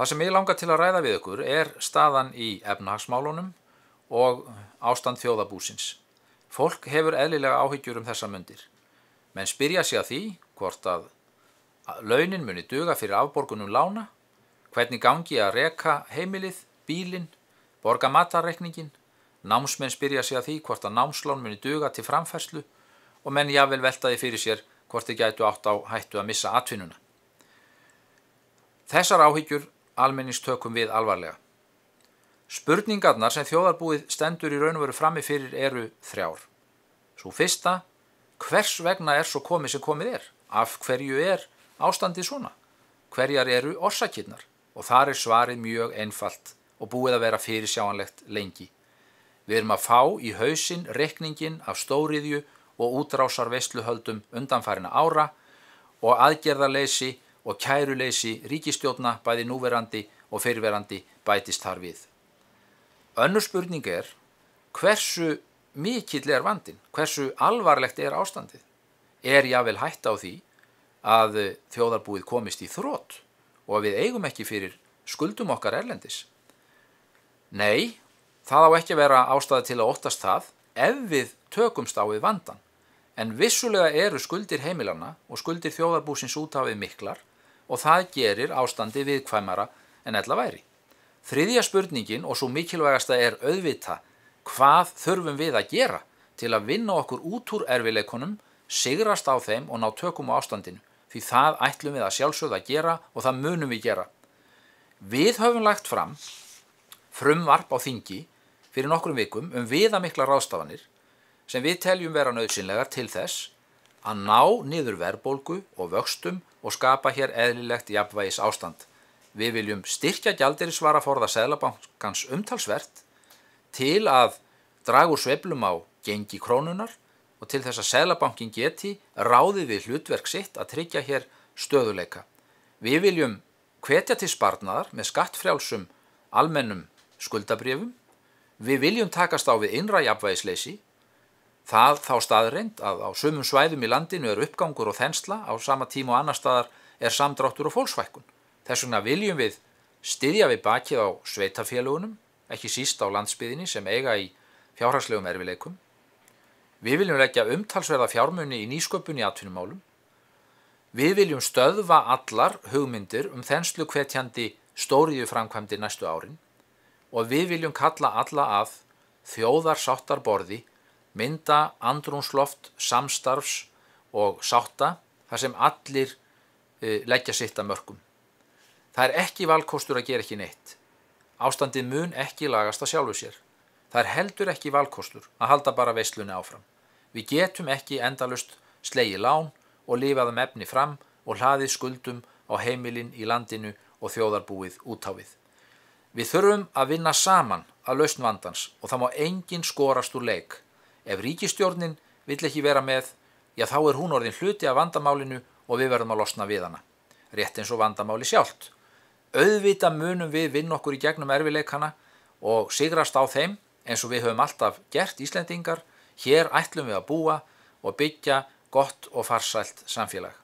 Það sem ég langar til að ræða við ykkur er staðan í efnahagsmálunum og ástand þjóðabúsins. Fólk hefur eðlilega áhyggjur um þessa myndir, menn spyrja sig að því hvort að launin muni duga fyrir afborgunum lána, hvernig gangi að reka heimilið, bílinn, borga matarrekningin, námsmenn spyrja sig að því hvort að námslán muni duga til framfærslu og menn jável veltaði fyrir sér hvort þið gætu átt á hættu að missa atvinnuna. Þessar áhyggjur almenningstökum við alvarlega. Spurningarnar sem þjóðarbúið stendur í raunveru frammi fyrir eru þrjár. Svo fyrsta, hvers vegna er svo komið sem komið er? Af hverju er ástandið svona? Hverjar eru orsakirnar? Og þar er svarið mjög einfalt og búið að vera fyrirsjáanlegt lengi. Við erum að fá í hausin rekningin af stóriðju og útrásar veistluhöldum undanfærina ára og aðgerðarleysi og kæruleysi ríkistjórna bæði núverandi og fyrverandi bætist þar við. Önnur spurning er hversu mikill er vandin, hversu alvarlegt er ástandið? Er jável hætt á því að þjóðarbúið komist í þrótt og að við eigum ekki fyrir skuldum okkar erlendis? Nei, það á ekki að vera ástæði til að óttast það ef við tökumst á við vandan. En vissulega eru skuldir heimilana og skuldir þjóðarbúsins útafið miklar og það gerir ástandi viðkvæmara en eðla væri. Þriðja spurningin og svo mikilvægasta er auðvita hvað þurfum við að gera til að vinna okkur út úr erfileikunum, sigrast á þeim og ná tökum á ástandinu því það ætlum við að sjálfsögða að gera og það munum við gera. Við höfum lagt fram frumvarp á þingi fyrir nokkrum vikum um viðamikla ráðstafanir sem við teljum vera nöðsynlegar til þess að ná niður verbolgu og vöxtum og skapa hér eðlilegt jafnvægis ástand. Við viljum styrkja gjaldirisvara forða Sæðlabankans umtalsvert til að dragu sveplum á gengi krónunar og til þess að Sæðlabankin geti ráðið við hlutverk sitt að tryggja hér stöðuleika. Við viljum hvetja til sparnaðar með skattfrjálsum almennum skuldabrjöfum. Við viljum takast á við innra jafnvægisleysi Það þá staðrind að á sumum svæðum í landinu er uppgangur og þensla á sama tíma og annar staðar er samdráttur og fólksvækkun. Þess vegna viljum við styðja við bakið á sveitafélagunum, ekki síst á landsbyðinni sem eiga í fjárhagslegum erfileikum. Við viljum leggja umtalsverða fjármunni í nýsköpun í atvinnumálum. Við viljum stöðva allar hugmyndir um þenslu hvetjandi stóriðu framkvæmdi næstu árin og við viljum kalla alla að þjóðarsáttarborði mynda andrúnsloft, samstarfs og sátta þar sem allir eh, leggja sitt að mörgum. Það er ekki valkostur að gera ekki neitt. Ástandið mun ekki lagast að sjálfu sér. Það er heldur ekki valkostur að halda bara veislunni áfram. Við getum ekki endalust slegi lán og lifaðum efni fram og hlaðið skuldum á heimilinn í landinu og þjóðarbúið úttáfið. Við þurfum að vinna saman að lausn vandans og það má engin skorast úr leik Ef ríkistjórnin vill ekki vera með, já þá er hún orðin hluti af vandamálinu og við verðum að losna við hana. Rétt eins og vandamáli sjálft. Öðvita munum við vinn okkur í gegnum erfileikana og sigrast á þeim eins og við höfum alltaf gert Íslendingar. Hér ætlum við að búa og byggja gott og farsælt samfélag.